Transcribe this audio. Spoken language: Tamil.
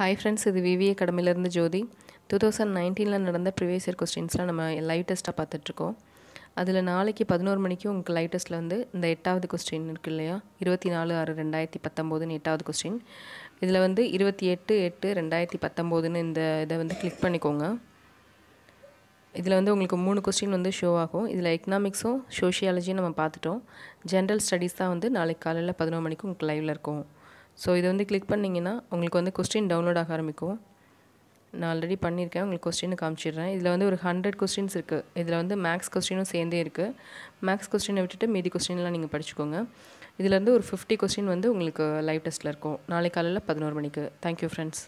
ஹாய் ஃப்ரெண்ட்ஸ் இது விவி அகாடமிலேருந்து ஜோதி டூ தௌசண்ட் நைன்டீனில் நடந்த ப்ரீவியஸ் இயர் கொஸ்டின்ஸ்லாம் நம்ம லைவ் டெஸ்ட்டாக பார்த்துட்ருக்கோம் அதில் நாளைக்கு பதினோரு மணிக்கு உங்களுக்கு லைவ் டெஸ்ட்டில் வந்து இந்த எட்டாவது கொஸ்டின் இருக்குது இல்லையா இருபத்தி நாலு ஆறு ரெண்டாயிரத்தி பத்தொம்போதுன்னு எட்டாவது கொஸ்டின் இதில் வந்து இருபத்தி எட்டு எட்டு ரெண்டாயிரத்தி பத்தொம்போதுன்னு இந்த இதை வந்து கிளிக் பண்ணிக்கோங்க இதில் வந்து உங்களுக்கு மூணு கொஸ்டின் வந்து ஷோ ஆகும் இதில் எக்கனாமிக்ஸும் சோஷியாலஜியும் நம்ம பார்த்துட்டோம் ஜென்ரல் ஸ்டடீஸ் தான் வந்து நாளைக்கு காலையில் பதினோரு மணிக்கு உங்களுக்கு லைவில் இருக்கும் ஸோ இது வந்து கிளிக் பண்ணிங்கன்னா உங்களுக்கு வந்து கொஸ்டின் டவுன்லோட் ஆக ஆரம்பிக்கும் நான் ஆல்ரெடி பண்ணியிருக்கேன் உங்களுக்கு கொஸ்டின்னு காமிச்சிடுறேன் இதில் வந்து ஒரு ஹண்ட்ரட் கொஸ்டின்ஸ் இருக்குது இதில் வந்து மேக்ஸ் கொஸ்டினும் சேர்ந்தே இருக்குது மேக்ஸ் கொஸ்டினை விட்டுட்டு மீதி கொஸ்டின்லாம் நீங்கள் படிச்சுக்கோங்க இதிலேருந்து ஒரு ஃபிஃப்டி கொஸ்டின் வந்து உங்களுக்கு லைவ் டெஸ்ட்டில் இருக்கும் நாளைக்கு காலையில் பதினோரு மணிக்கு தேங்க்யூ ஃப்ரெண்ட்ஸ்